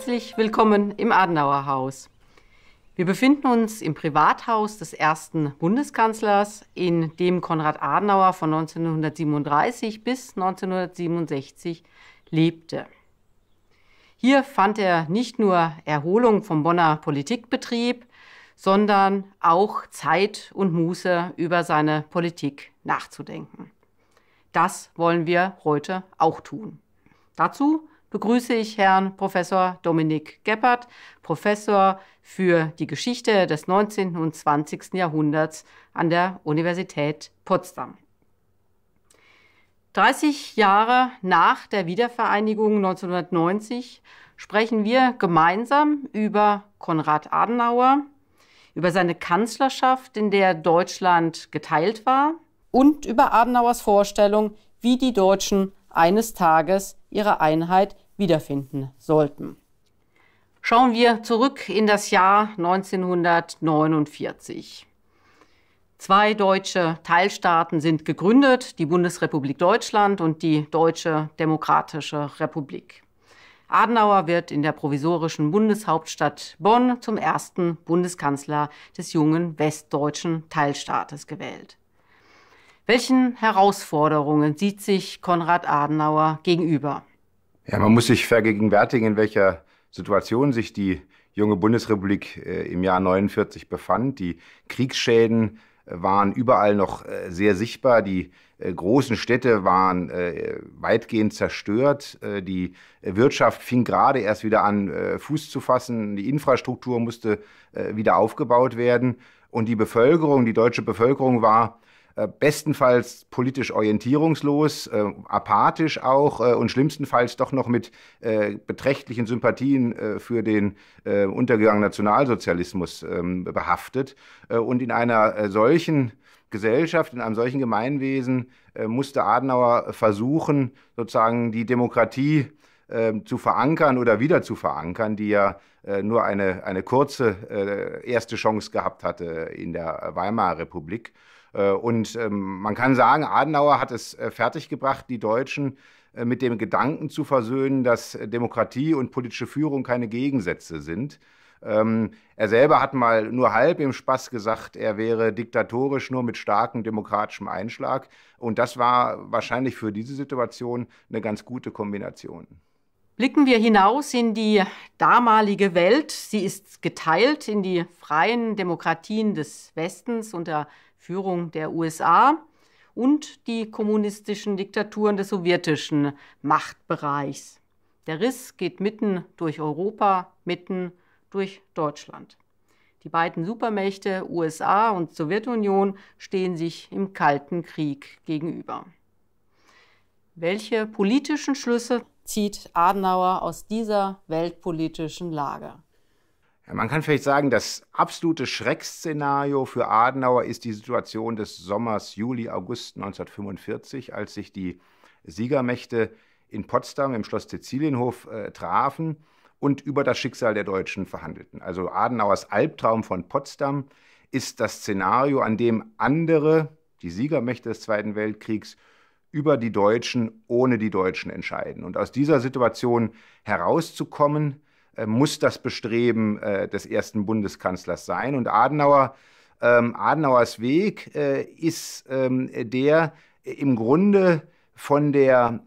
Herzlich willkommen im Adenauer Haus. Wir befinden uns im Privathaus des ersten Bundeskanzlers, in dem Konrad Adenauer von 1937 bis 1967 lebte. Hier fand er nicht nur Erholung vom Bonner Politikbetrieb, sondern auch Zeit und Muße über seine Politik nachzudenken. Das wollen wir heute auch tun. Dazu begrüße ich Herrn Professor Dominik Geppert, Professor für die Geschichte des 19. und 20. Jahrhunderts an der Universität Potsdam. 30 Jahre nach der Wiedervereinigung 1990 sprechen wir gemeinsam über Konrad Adenauer, über seine Kanzlerschaft, in der Deutschland geteilt war, und über Adenauers Vorstellung, wie die Deutschen eines Tages ihre Einheit wiederfinden sollten. Schauen wir zurück in das Jahr 1949. Zwei deutsche Teilstaaten sind gegründet, die Bundesrepublik Deutschland und die Deutsche Demokratische Republik. Adenauer wird in der provisorischen Bundeshauptstadt Bonn zum ersten Bundeskanzler des jungen westdeutschen Teilstaates gewählt. Welchen Herausforderungen sieht sich Konrad Adenauer gegenüber? Ja, man muss sich vergegenwärtigen, in welcher Situation sich die junge Bundesrepublik äh, im Jahr 49 befand. Die Kriegsschäden äh, waren überall noch äh, sehr sichtbar. Die großen Städte waren weitgehend zerstört. Die Wirtschaft fing gerade erst wieder an, Fuß zu fassen. Die Infrastruktur musste wieder aufgebaut werden. Und die Bevölkerung, die deutsche Bevölkerung war äh, bestenfalls politisch orientierungslos, äh, apathisch auch äh, und schlimmstenfalls doch noch mit äh, beträchtlichen Sympathien äh, für den äh, untergegangenen Nationalsozialismus ähm, behaftet. und in einer solchen Gesellschaft, in einem solchen Gemeinwesen musste Adenauer versuchen, sozusagen die Demokratie ähm, zu verankern oder wieder zu verankern, die ja nur eine, eine kurze erste Chance gehabt hatte in der Weimarer Republik. Äh, und ähm, man kann sagen, Adenauer hat es äh, fertiggebracht, die Deutschen äh, mit dem Gedanken zu versöhnen, dass Demokratie und politische Führung keine Gegensätze sind. Ähm, er selber hat mal nur halb im Spaß gesagt, er wäre diktatorisch nur mit starkem demokratischem Einschlag. Und das war wahrscheinlich für diese Situation eine ganz gute Kombination. Blicken wir hinaus in die damalige Welt. Sie ist geteilt in die freien Demokratien des Westens unter Führung der USA und die kommunistischen Diktaturen des sowjetischen Machtbereichs. Der Riss geht mitten durch Europa, mitten durch Deutschland. Die beiden Supermächte USA und Sowjetunion stehen sich im Kalten Krieg gegenüber. Welche politischen Schlüsse zieht Adenauer aus dieser weltpolitischen Lage? Man kann vielleicht sagen, das absolute Schreckszenario für Adenauer ist die Situation des Sommers Juli, August 1945, als sich die Siegermächte in Potsdam im Schloss Sizilienhof äh, trafen und über das Schicksal der Deutschen verhandelten. Also Adenauers Albtraum von Potsdam ist das Szenario, an dem andere, die Siegermächte des Zweiten Weltkriegs, über die Deutschen ohne die Deutschen entscheiden. Und aus dieser Situation herauszukommen, äh, muss das Bestreben äh, des ersten Bundeskanzlers sein. Und Adenauer, ähm, Adenauers Weg äh, ist ähm, der im Grunde von der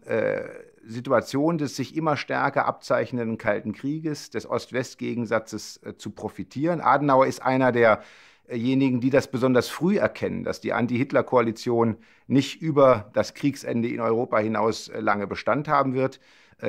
Situation des sich immer stärker abzeichnenden Kalten Krieges, des Ost-West-Gegensatzes zu profitieren. Adenauer ist einer derjenigen, die das besonders früh erkennen, dass die Anti-Hitler-Koalition nicht über das Kriegsende in Europa hinaus lange Bestand haben wird,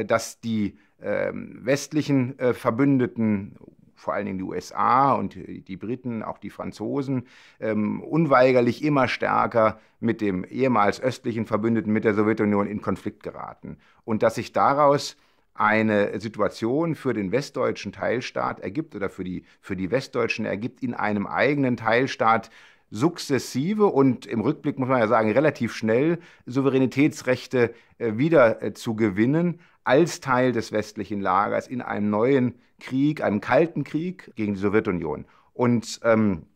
dass die ähm, westlichen äh, Verbündeten, vor allen Dingen die USA und die Briten, auch die Franzosen, ähm, unweigerlich immer stärker mit dem ehemals östlichen Verbündeten, mit der Sowjetunion in Konflikt geraten. Und dass sich daraus eine Situation für den westdeutschen Teilstaat ergibt oder für die, für die Westdeutschen ergibt in einem eigenen Teilstaat, sukzessive und im Rückblick muss man ja sagen, relativ schnell Souveränitätsrechte äh, wieder äh, zu gewinnen, als Teil des westlichen Lagers in einem neuen Krieg, einem kalten Krieg gegen die Sowjetunion. Und ähm,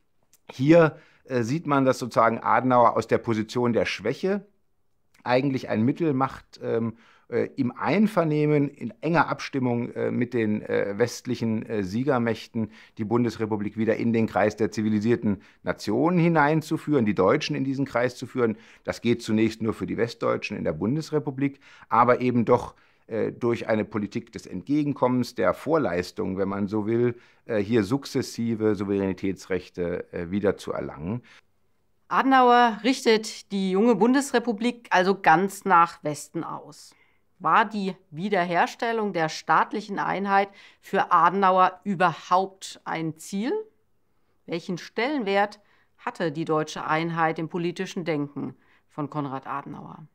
hier äh, sieht man, dass sozusagen Adenauer aus der Position der Schwäche eigentlich ein Mittel macht, ähm, äh, im Einvernehmen, in enger Abstimmung äh, mit den äh, westlichen äh, Siegermächten die Bundesrepublik wieder in den Kreis der zivilisierten Nationen hineinzuführen, die Deutschen in diesen Kreis zu führen. Das geht zunächst nur für die Westdeutschen in der Bundesrepublik, aber eben doch äh, durch eine Politik des Entgegenkommens, der Vorleistung, wenn man so will, äh, hier sukzessive Souveränitätsrechte äh, wieder zu erlangen. Adenauer richtet die junge Bundesrepublik also ganz nach Westen aus. War die Wiederherstellung der staatlichen Einheit für Adenauer überhaupt ein Ziel? Welchen Stellenwert hatte die deutsche Einheit im politischen Denken von Konrad Adenauer?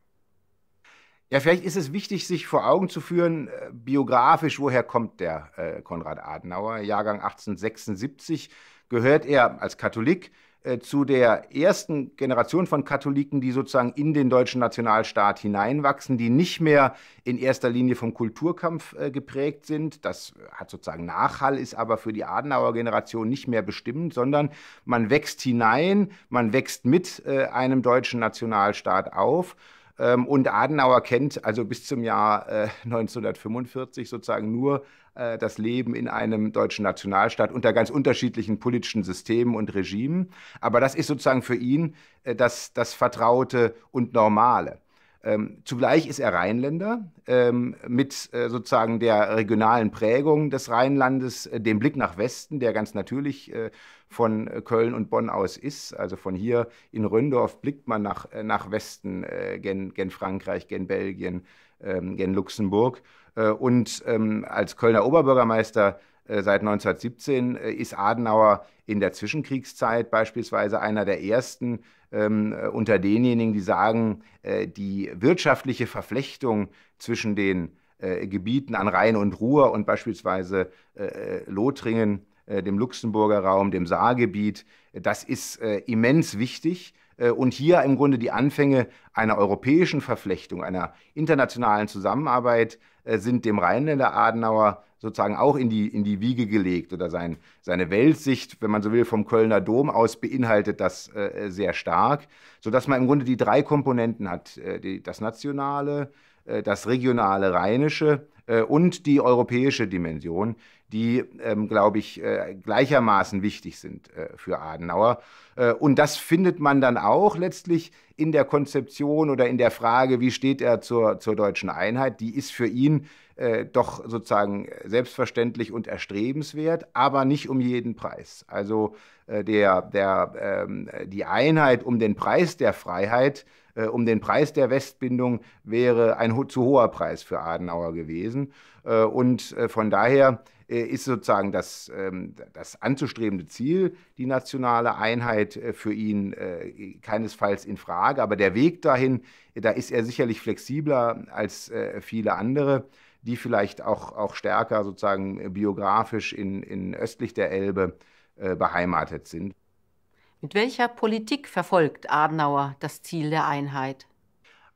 Ja, vielleicht ist es wichtig, sich vor Augen zu führen, äh, biografisch, woher kommt der äh, Konrad Adenauer? Jahrgang 1876 gehört er als Katholik äh, zu der ersten Generation von Katholiken, die sozusagen in den deutschen Nationalstaat hineinwachsen, die nicht mehr in erster Linie vom Kulturkampf äh, geprägt sind. Das hat sozusagen Nachhall, ist aber für die Adenauer Generation nicht mehr bestimmend, sondern man wächst hinein, man wächst mit äh, einem deutschen Nationalstaat auf. Ähm, und Adenauer kennt also bis zum Jahr 1945 äh, sozusagen nur äh, das Leben in einem deutschen Nationalstaat unter ganz unterschiedlichen politischen Systemen und Regimen. Aber das ist sozusagen für ihn äh, das, das Vertraute und Normale. Ähm, zugleich ist er Rheinländer ähm, mit äh, sozusagen der regionalen Prägung des Rheinlandes, äh, dem Blick nach Westen, der ganz natürlich äh, von Köln und Bonn aus ist. Also von hier in Röndorf blickt man nach, äh, nach Westen, äh, gen, gen, Frankreich, gen Belgien, ähm, gen Luxemburg. Äh, und ähm, als Kölner Oberbürgermeister äh, seit 1917 äh, ist Adenauer in der Zwischenkriegszeit beispielsweise einer der ersten ähm, äh, unter denjenigen, die sagen, äh, die wirtschaftliche Verflechtung zwischen den äh, Gebieten an Rhein und Ruhr und beispielsweise äh, Lothringen, dem Luxemburger Raum, dem Saargebiet, das ist immens wichtig und hier im Grunde die Anfänge einer europäischen Verflechtung, einer internationalen Zusammenarbeit sind dem Rheinländer Adenauer sozusagen auch in die, in die Wiege gelegt oder sein, seine Weltsicht, wenn man so will, vom Kölner Dom aus beinhaltet das äh, äh sehr stark, sodass man im Grunde die drei Komponenten hat, äh, die, das Nationale, äh, das Regionale, Rheinische äh, und die europäische Dimension, die, ähm, glaube ich, äh, gleichermaßen wichtig sind äh, für Adenauer. Äh, und das findet man dann auch letztlich in der Konzeption oder in der Frage, wie steht er zur, zur deutschen Einheit. Die ist für ihn äh, doch sozusagen selbstverständlich und erstrebenswert, aber nicht um jeden Preis. Also äh, der, der, ähm, die Einheit um den Preis der Freiheit äh, um den Preis der Westbindung wäre ein zu hoher Preis für Adenauer gewesen. Äh, und äh, von daher ist sozusagen das, ähm, das anzustrebende Ziel, die nationale Einheit für ihn keinesfalls in Frage. Aber der Weg dahin, da ist er sicherlich flexibler als viele andere, die vielleicht auch, auch stärker sozusagen biografisch in, in östlich der Elbe beheimatet sind. Mit welcher Politik verfolgt Adenauer das Ziel der Einheit?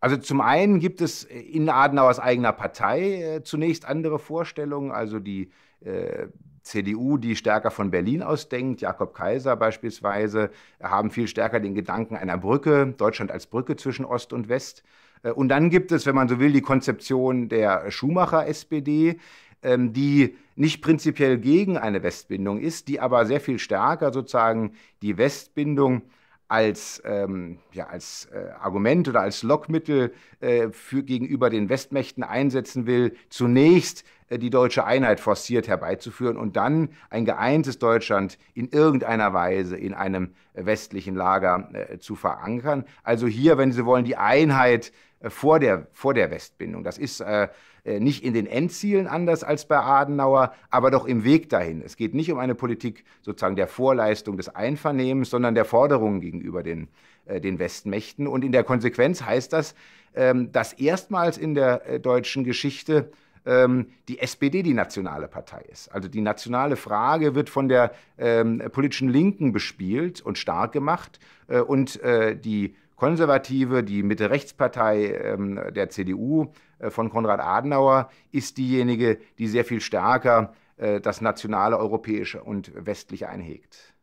Also zum einen gibt es in Adenauers eigener Partei äh, zunächst andere Vorstellungen, also die äh, CDU, die stärker von Berlin aus denkt, Jakob Kaiser beispielsweise, haben viel stärker den Gedanken einer Brücke, Deutschland als Brücke zwischen Ost und West. Äh, und dann gibt es, wenn man so will, die Konzeption der Schumacher SPD, ähm, die nicht prinzipiell gegen eine Westbindung ist, die aber sehr viel stärker sozusagen die Westbindung als, ähm, ja, als äh, Argument oder als Lockmittel äh, für, gegenüber den Westmächten einsetzen will, zunächst äh, die deutsche Einheit forciert herbeizuführen und dann ein geeintes Deutschland in irgendeiner Weise in einem westlichen Lager äh, zu verankern. Also hier, wenn Sie wollen, die Einheit äh, vor der, vor der Westbindung. Das ist äh, äh, nicht in den Endzielen anders als bei Adenauer, aber doch im Weg dahin. Es geht nicht um eine Politik sozusagen der Vorleistung des Einvernehmens, sondern der Forderungen gegenüber den, äh, den Westmächten. Und in der Konsequenz heißt das, ähm, dass erstmals in der äh, deutschen Geschichte ähm, die SPD die nationale Partei ist. Also die nationale Frage wird von der ähm, politischen Linken bespielt und stark gemacht äh, und äh, die Konservative, die Mitte-Rechtspartei ähm, der CDU äh, von Konrad Adenauer ist diejenige, die sehr viel stärker äh, das nationale, europäische und westliche einhegt.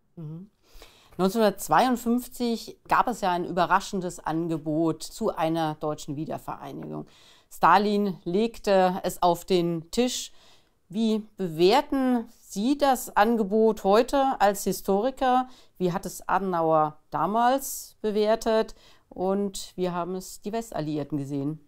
1952 mhm. gab es ja ein überraschendes Angebot zu einer deutschen Wiedervereinigung. Stalin legte es auf den Tisch. Wie bewerten Sie das Angebot heute als Historiker? Wie hat es Adenauer damals bewertet? Und wie haben es die Westalliierten gesehen?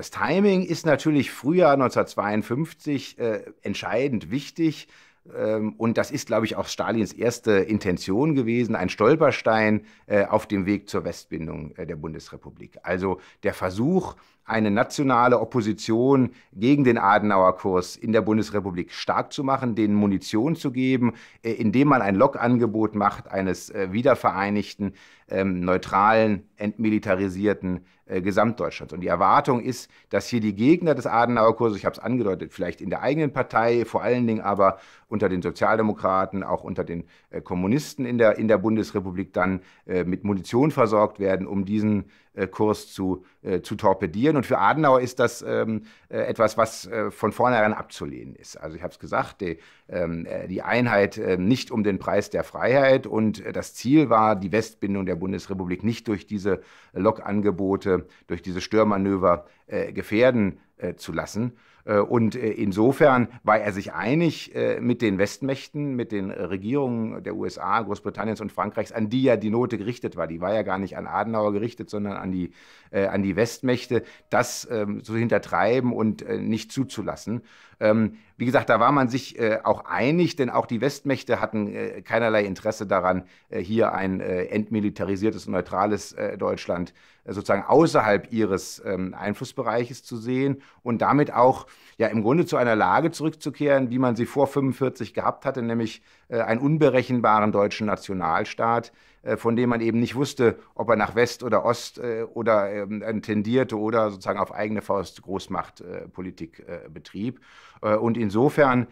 Das Timing ist natürlich Frühjahr 1952 äh, entscheidend wichtig. Ähm, und das ist, glaube ich, auch Stalins erste Intention gewesen, ein Stolperstein äh, auf dem Weg zur Westbindung äh, der Bundesrepublik. Also der Versuch, eine nationale Opposition gegen den Adenauer-Kurs in der Bundesrepublik stark zu machen, denen Munition zu geben, äh, indem man ein Lockangebot macht eines äh, wiedervereinigten, ähm, neutralen, entmilitarisierten äh, Gesamtdeutschlands. Und die Erwartung ist, dass hier die Gegner des Adenauer-Kurses, ich habe es angedeutet, vielleicht in der eigenen Partei, vor allen Dingen aber unter den Sozialdemokraten, auch unter den Kommunisten in der, in der Bundesrepublik dann mit Munition versorgt werden, um diesen äh, Kurs zu, äh, zu torpedieren. Und für Adenauer ist das ähm, äh, etwas, was von vornherein abzulehnen ist. Also ich habe es gesagt, die, ähm, die Einheit nicht um den Preis der Freiheit und das Ziel war, die Westbindung der Bundesrepublik nicht durch diese Lokangebote, durch diese Störmanöver gefährden zu lassen. Äh, und äh, insofern war er sich einig äh, mit den Westmächten, mit den Regierungen der USA, Großbritanniens und Frankreichs, an die ja die Note gerichtet war. Die war ja gar nicht an Adenauer gerichtet, sondern an die, an die Westmächte, das ähm, zu hintertreiben und nicht zuzulassen. Ähm, wie gesagt, da war man sich auch einig, denn auch die Westmächte hatten keinerlei Interesse daran, hier ein entmilitarisiertes und neutrales Deutschland äh, äh, sozusagen außerhalb ihres ähm, Einflussbereiches zu sehen und damit auch ja im Grunde zu einer Lage zurückzukehren, wie man sie vor 45 gehabt hatte, nämlich äh, einen unberechenbaren deutschen Nationalstaat, äh, von dem man eben nicht wusste, ob er nach West oder Ost äh, oder ähm, äh, tendierte oder sozusagen auf eigene Faust Großmachtpolitik äh, betrieb. und insofern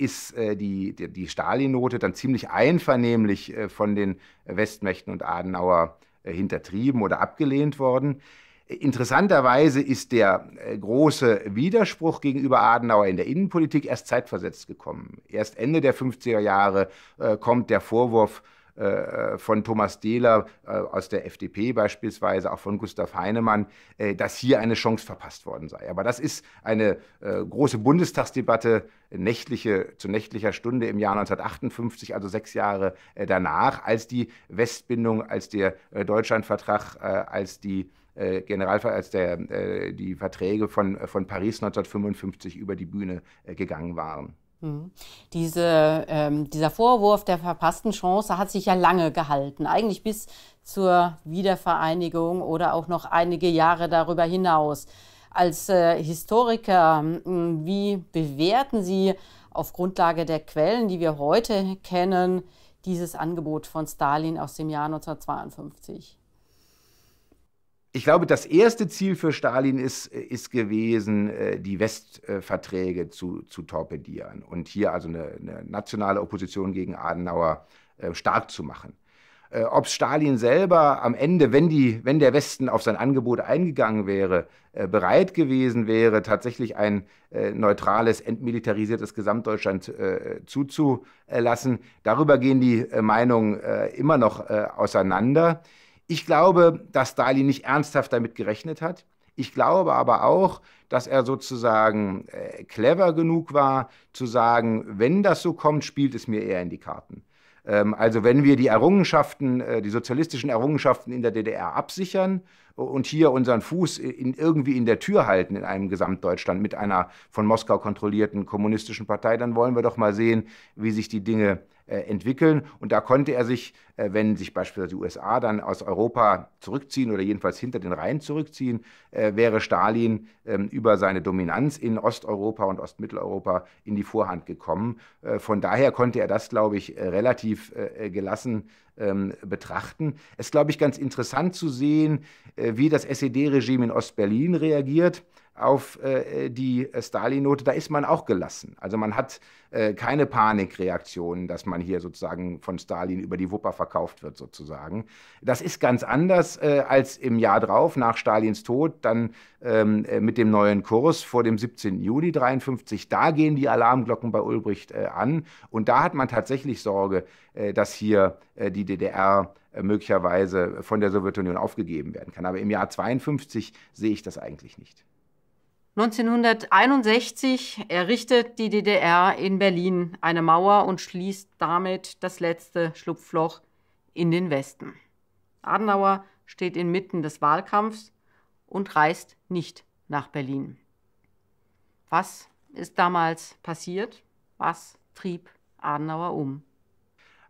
ist die, die, die Stalin-Note dann ziemlich einvernehmlich von den Westmächten und Adenauer äh, hintertrieben oder abgelehnt worden. Interessanterweise ist der äh, große Widerspruch gegenüber Adenauer in der Innenpolitik erst zeitversetzt gekommen. Erst Ende der 50er Jahre äh, kommt der Vorwurf äh, von Thomas Dehler äh, aus der FDP beispielsweise, auch von Gustav Heinemann, äh, dass hier eine Chance verpasst worden sei. Aber das ist eine große Bundestagsdebatte nächtliche, zu nächtlicher Stunde im Jahr 1958, also sechs Jahre danach, als die Westbindung, als der Deutschlandvertrag, als die Generalver als der, die Verträge von, von Paris 1955 über die Bühne gegangen waren. Mhm. Diese, ähm, dieser Vorwurf der verpassten Chance hat sich ja lange gehalten, eigentlich bis zur Wiedervereinigung oder auch noch einige Jahre darüber hinaus. Als äh, Historiker, hm, wie bewerten Sie auf Grundlage der Quellen, die wir heute kennen, dieses Angebot von Stalin aus dem Jahr 1952? ich glaube, das erste Ziel für Stalin ist, ist gewesen, äh, die Westverträge zu, zu torpedieren und hier also eine, eine nationale Opposition gegen Adenauer äh, stark zu machen. Äh, Ob Stalin selber am Ende, wenn, die, wenn der Westen auf sein Angebot eingegangen wäre, bereit gewesen wäre, tatsächlich ein neutrales, entmilitarisiertes Gesamtdeutschland zuzulassen, darüber gehen die Meinungen immer noch auseinander. Ich glaube, dass Stalin nicht ernsthaft damit gerechnet hat. Ich glaube aber auch, dass er sozusagen äh, clever genug war, zu sagen, wenn das so kommt, spielt es mir eher in die Karten. Ähm, also wenn wir die Errungenschaften, äh, die sozialistischen Errungenschaften in der DDR absichern und hier unseren Fuß in, irgendwie in der Tür halten in einem Gesamtdeutschland mit einer von Moskau kontrollierten kommunistischen Partei, dann wollen wir doch mal sehen, wie sich die Dinge äh, entwickeln. Und da konnte er sich, äh, wenn sich beispielsweise die USA dann aus Europa zurückziehen oder jedenfalls hinter den Rhein zurückziehen, äh, wäre Stalin ähm, über seine Dominanz in Osteuropa und Ostmitteleuropa in die Vorhand gekommen. von daher konnte er das, glaube ich, relativ gelassen ähm, betrachten. Es ist, glaube ich, ganz interessant zu sehen, wie das SED-Regime in Ostberlin reagiert auf äh, die äh, Stalin-Note, da ist man auch gelassen. Also man hat äh, keine Panikreaktionen, dass man hier sozusagen von Stalin über die Wupper verkauft wird sozusagen. Das ist ganz anders äh, als im Jahr drauf, nach Stalins Tod, dann ähm, äh, mit dem neuen Kurs vor dem 17. Juni 1953. Da gehen die Alarmglocken bei Ulbricht äh, an und da hat man tatsächlich Sorge, dass hier die DDR möglicherweise von der Sowjetunion aufgegeben werden kann. Aber im Jahr 52 sehe ich das eigentlich nicht. 1961 errichtet die DDR in Berlin eine Mauer und schließt damit das letzte Schlupfloch in den Westen. Adenauer steht inmitten des Wahlkampfs und reist nicht nach Berlin. Was ist damals passiert? Was trieb Adenauer um?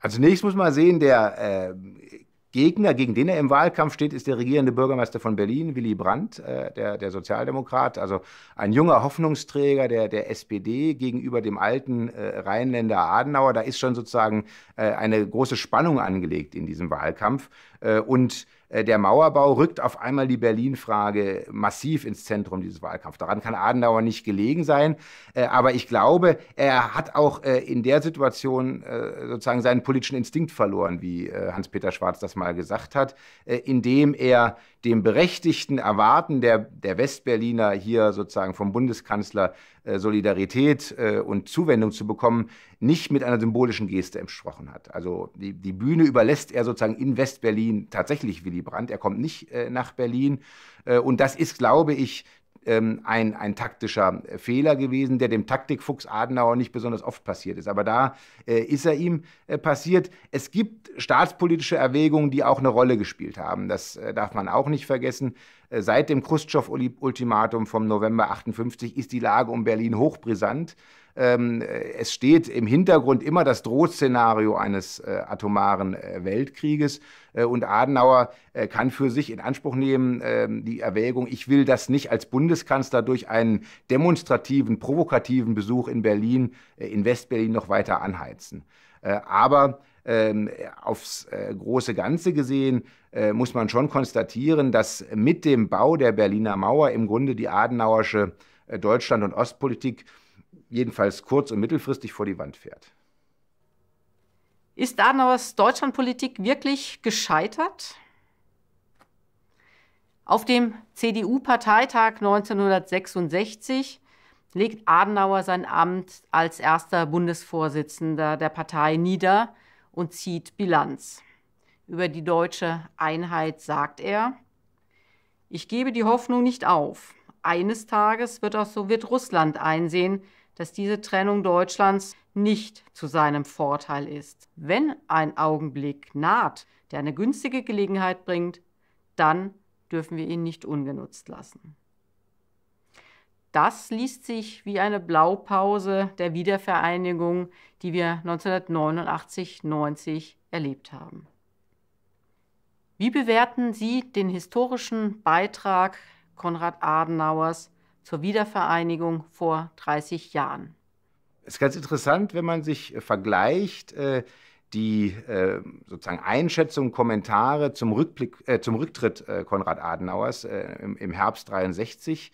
Also zunächst muss man sehen, der äh, Gegner, gegen den er im Wahlkampf steht, ist der regierende Bürgermeister von Berlin, Willy Brandt, äh, der, der, Sozialdemokrat, also ein junger Hoffnungsträger der, der SPD gegenüber dem alten äh, Rheinländer Adenauer. Da ist schon sozusagen äh, eine große Spannung angelegt in diesem Wahlkampf. Äh, und äh, der Mauerbau rückt auf einmal die Berlin-Frage massiv ins Zentrum dieses Wahlkampfs. Daran kann Adenauer nicht gelegen sein. Äh, aber ich glaube, er hat auch äh, in der Situation sozusagen seinen politischen Instinkt verloren, wie Hans-Peter Schwarz das mal gesagt hat, indem er dem berechtigten Erwarten der, der Westberliner hier sozusagen vom Bundeskanzler äh, Solidarität äh, und Zuwendung zu bekommen, nicht mit einer symbolischen Geste entsprochen hat. Also die, die Bühne überlässt er sozusagen in Westberlin tatsächlich Willy Brandt. Er kommt nicht äh, nach Berlin. Äh, und das ist, glaube ich, ähm, ein, ein taktischer äh, Fehler gewesen, der dem Taktikfuchs Adenauer nicht besonders oft passiert ist. Aber da äh, ist er ihm äh, passiert. Es gibt staatspolitische Erwägungen, die auch eine Rolle gespielt haben. Das äh, darf man auch nicht vergessen. Äh, seit dem Khrushchev-Ultimatum vom November 58 ist die Lage um Berlin hochbrisant. Ähm, äh, es steht im Hintergrund immer das Drohszenario eines äh, atomaren äh, Weltkrieges. und Adenauer kann für sich in Anspruch nehmen ähm, die Erwägung, ich will das nicht als Bundeskanzler durch einen demonstrativen, provokativen Besuch in Berlin, in Westberlin noch weiter anheizen. aber ähm, aufs große Ganze gesehen muss man schon konstatieren, dass mit dem Bau der Berliner Mauer im Grunde die Adenauersche Deutschland- und Ostpolitik jedenfalls kurz- und mittelfristig vor die Wand fährt. Ist Adenauers Deutschlandpolitik wirklich gescheitert? Auf dem CDU-Parteitag 1966 legt Adenauer sein Amt als erster Bundesvorsitzender der Partei nieder und zieht Bilanz. Über die deutsche Einheit sagt er, ich gebe die Hoffnung nicht auf. Eines Tages wird auch Sowjetrussland einsehen, dass diese Trennung Deutschlands nicht zu seinem Vorteil ist. Wenn ein Augenblick naht, der eine günstige Gelegenheit bringt, dann dürfen wir ihn nicht ungenutzt lassen. Das liest sich wie eine Blaupause der Wiedervereinigung, die wir 1989-90 erlebt haben. Wie bewerten Sie den historischen Beitrag Konrad Adenauers zur Wiedervereinigung vor 30 Jahren. Es ist ganz interessant, wenn man sich äh, vergleicht, äh, die äh, sozusagen Einschätzungen, Kommentare zum, Rückblick, zum Rücktritt Konrad Adenauers im, Herbst 63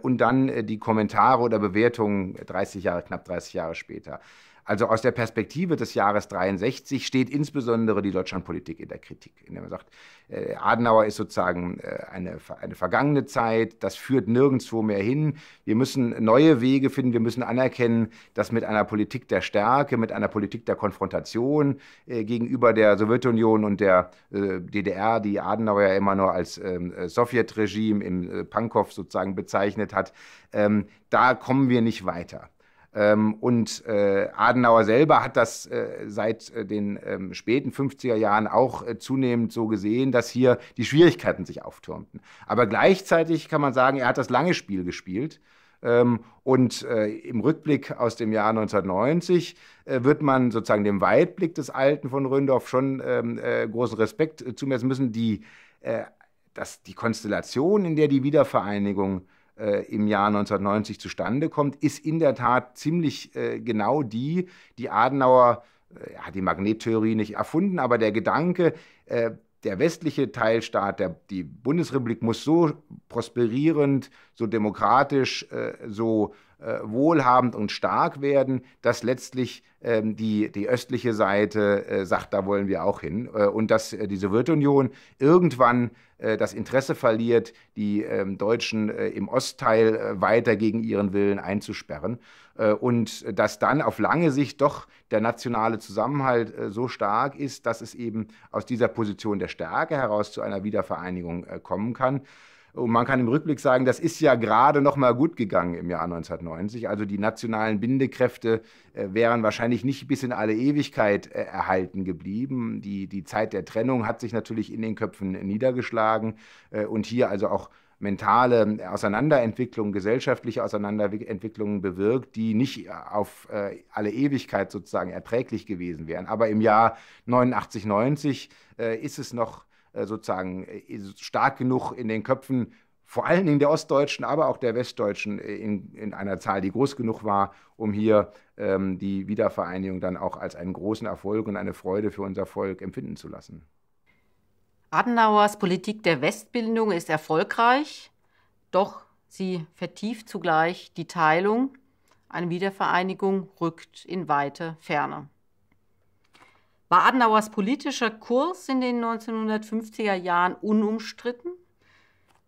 und dann die Kommentare oder Bewertungen 30 Jahre, knapp 30 Jahre später. Also aus der Perspektive des Jahres 63 steht insbesondere die Deutschlandpolitik in der Kritik, indem man sagt, äh, Adenauer ist sozusagen äh, eine, eine vergangene Zeit, das führt nirgendwo mehr hin. Wir müssen neue Wege finden, wir müssen anerkennen, dass mit einer Politik der Stärke, mit einer Politik der Konfrontation äh, gegenüber der Sowjetunion und der äh, DDR, die Adenauer ja immer nur als ähm, Sowjetregime im äh, Pankow sozusagen bezeichnet hat, ähm, da kommen wir nicht weiter. Ähm, und äh, Adenauer selber hat das äh, seit äh, den ähm, späten 50er Jahren auch zunehmend so gesehen, dass hier die Schwierigkeiten sich auftürmten. Aber gleichzeitig kann man sagen, er hat das lange Spiel gespielt. Ähm, und im Rückblick aus dem Jahr 1990 wird man sozusagen dem Weitblick des Alten von Röndorf schon großen Respekt zumessen müssen. Die, das, die Konstellation, in der die Wiedervereinigung äh, im Jahr 1990 zustande kommt, ist in der Tat ziemlich äh, genau die, die Adenauer, er äh, hat die Magnettheorie nicht erfunden, aber der Gedanke, der westliche Teilstaat, der, die Bundesrepublik muss so prosperierend, so demokratisch, so äh, wohlhabend und stark werden, dass letztlich ähm, die, die östliche Seite äh, sagt, da wollen wir auch hin. Äh, und dass äh, die Sowjetunion irgendwann äh, das Interesse verliert, die ähm, Deutschen im Ostteil weiter gegen ihren Willen einzusperren. und dass dann auf lange Sicht doch der nationale Zusammenhalt so stark ist, dass es eben aus dieser Position der Stärke heraus zu einer Wiedervereinigung kommen kann. Und man kann im Rückblick sagen, das ist ja gerade noch mal gut gegangen im Jahr 1990. Also die nationalen Bindekräfte äh, wären wahrscheinlich nicht bis in alle Ewigkeit äh, erhalten geblieben. Die, die Zeit der Trennung hat sich natürlich in den Köpfen niedergeschlagen äh, und hier also auch mentale Auseinanderentwicklungen, gesellschaftliche Auseinanderentwicklungen bewirkt, die nicht äh, auf äh, alle Ewigkeit sozusagen erträglich gewesen wären. Aber im Jahr 89, 90 äh, ist es noch äh, sozusagen äh, stark genug in den Köpfen vor allen Dingen der Ostdeutschen, aber auch der Westdeutschen äh, in, in einer Zahl, die groß genug war, um hier ähm, die Wiedervereinigung dann auch als einen großen Erfolg und eine Freude für unser Volk empfinden zu lassen. Adenauers Politik der Westbildung ist erfolgreich, doch sie vertieft zugleich die Teilung. Eine Wiedervereinigung rückt in weite Ferne. War Adenauers politischer Kurs in den 1950er Jahren unumstritten?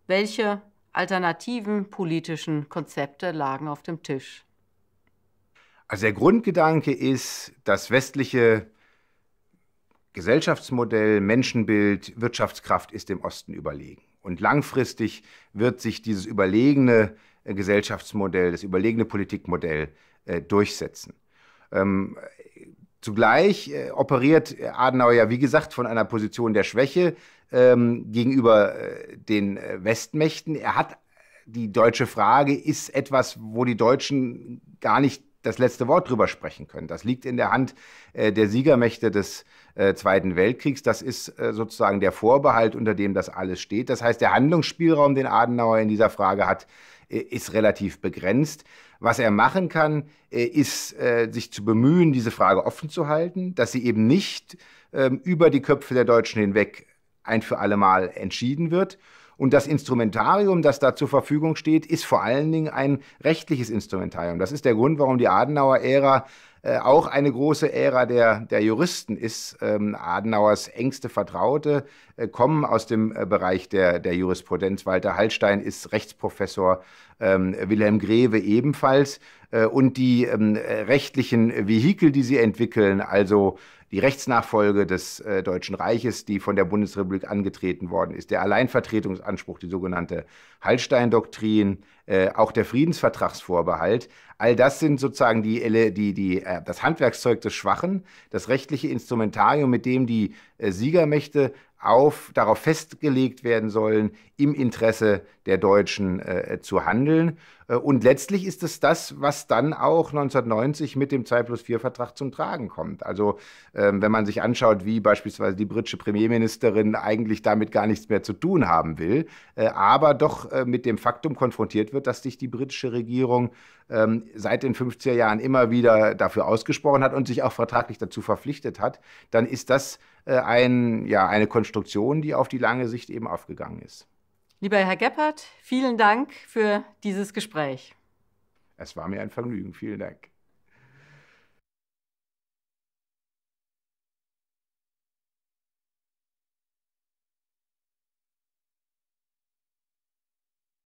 Welche alternativen politischen Konzepte lagen auf dem Tisch? Also der Grundgedanke ist, das westliche Gesellschaftsmodell, Menschenbild, Wirtschaftskraft ist dem Osten überlegen. Und langfristig wird sich dieses überlegene äh, Gesellschaftsmodell, das überlegene Politikmodell äh, durchsetzen. Ähm, Zugleich äh, operiert Adenauer ja, wie gesagt, von einer Position der Schwäche ähm, gegenüber äh, den äh, Westmächten. Er hat die deutsche Frage ist etwas, wo die Deutschen gar nicht das letzte Wort drüber sprechen können. Das liegt in der Hand äh, der Siegermächte des äh, Zweiten Weltkriegs. Das ist äh, sozusagen der Vorbehalt, unter dem das alles steht. Das heißt, der Handlungsspielraum, den Adenauer in dieser Frage hat, äh, ist relativ begrenzt. Was er machen kann, äh, ist, äh, sich zu bemühen, diese Frage offen zu halten, dass sie eben nicht ähm, über die Köpfe der Deutschen hinweg ein für alle Mal entschieden wird. Und das Instrumentarium, das da zur Verfügung steht, ist vor allen Dingen ein rechtliches Instrumentarium. Das ist der Grund, warum die Adenauer-Ära äh, auch eine große Ära der, der Juristen ist. Ähm, Adenauers engste Vertraute äh, kommen aus dem äh, Bereich der, der Jurisprudenz. Walter Hallstein ist Rechtsprofessor, ähm, Wilhelm Greve ebenfalls. Äh, und die ähm, rechtlichen Vehikel, die sie entwickeln, also die Rechtsnachfolge des äh, Deutschen Reiches, die von der Bundesrepublik angetreten worden ist, der Alleinvertretungsanspruch, die sogenannte Hallstein-Doktrin, äh, auch der Friedensvertragsvorbehalt. All das sind sozusagen die, die, die, äh, das Handwerkszeug des Schwachen, das rechtliche Instrumentarium, mit dem die äh, Siegermächte auf, darauf festgelegt werden sollen, im Interesse der Deutschen äh, zu handeln. Äh, und letztlich ist es das, was dann auch 1990 mit dem 2 plus 4 Vertrag zum Tragen kommt. Also ähm, wenn man sich anschaut, wie beispielsweise die britische Premierministerin eigentlich damit gar nichts mehr zu tun haben will, äh, aber doch äh, mit dem Faktum konfrontiert wird, dass sich die britische Regierung ähm, seit den 50er Jahren immer wieder dafür ausgesprochen hat und sich auch vertraglich dazu verpflichtet hat, dann ist das äh, ein, ja, eine Konstruktion, die auf die lange Sicht eben aufgegangen ist. Lieber Herr Geppert, vielen Dank für dieses Gespräch. Es war mir ein Vergnügen. Vielen Dank.